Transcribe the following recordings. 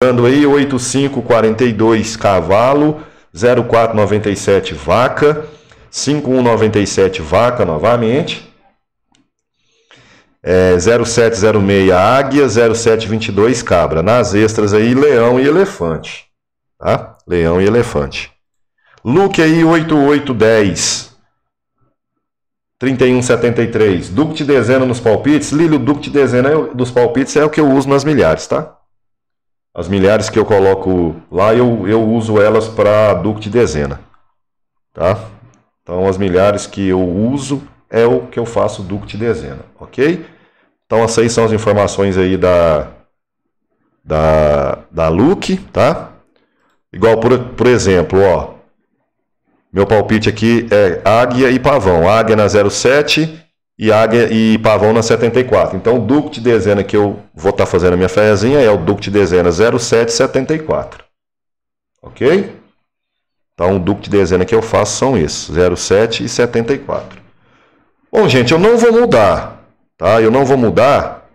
Lembrando aí, 8542 cavalo, 0497 vaca, 5197 vaca novamente, é, 0706 águia, 0722 cabra. Nas extras aí, leão e elefante, tá? Leão e elefante. Luke aí, 8810. 3173. Duque de dezena nos palpites. Lílio, Duque de dezena dos palpites é o que eu uso nas milhares, tá? As milhares que eu coloco lá, eu, eu uso elas para ducto de dezena. Tá? Então, as milhares que eu uso é o que eu faço ducto de dezena, ok? Então, essas aí são as informações aí da, da, da Luke, tá? Igual, por, por exemplo, ó. Meu palpite aqui é águia e pavão. Águia na 07, e, Águia, e Pavão na 74. Então, o duque de dezena que eu vou estar tá fazendo a minha fezinha é o duque de dezena 0774. Ok? Então, o duque de dezena que eu faço são esses, 07 e 74. Bom, gente, eu não vou mudar, tá? Eu não vou mudar,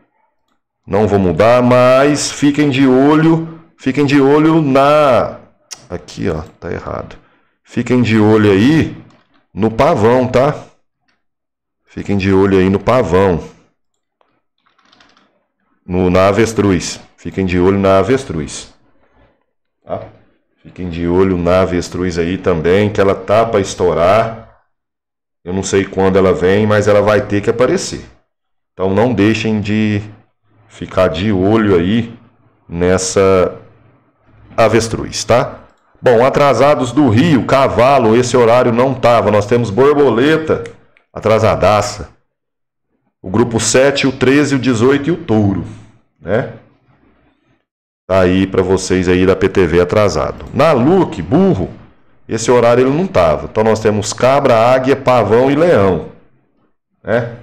não vou mudar, mas fiquem de olho, fiquem de olho na... Aqui, ó, tá errado. Fiquem de olho aí no pavão, Tá? Fiquem de olho aí no pavão. No, na avestruz. Fiquem de olho na avestruz. Tá? Fiquem de olho na avestruz aí também, que ela tá para estourar. Eu não sei quando ela vem, mas ela vai ter que aparecer. Então não deixem de ficar de olho aí nessa avestruz, tá? Bom, atrasados do Rio, cavalo, esse horário não tava. Nós temos borboleta atrasadaça. O grupo 7, o 13, o 18 e o Touro, né? Tá aí para vocês aí da PTV atrasado. Na Luke, burro, esse horário ele não tava. Então nós temos cabra, águia, pavão e leão, né?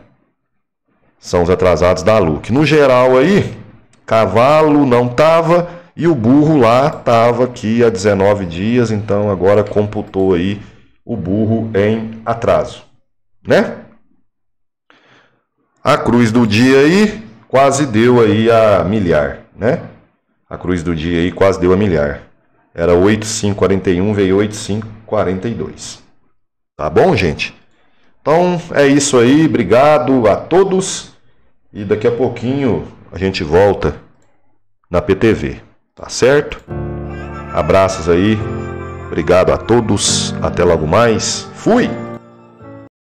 São os atrasados da Luke. No geral aí, cavalo não tava e o burro lá tava aqui há 19 dias, então agora computou aí o burro em atraso né? A cruz do dia aí quase deu aí a milhar, né? A cruz do dia aí quase deu a milhar. Era 8541, veio 8542. Tá bom, gente? Então é isso aí, obrigado a todos e daqui a pouquinho a gente volta na PTV, tá certo? Abraços aí, obrigado a todos, até logo mais, fui!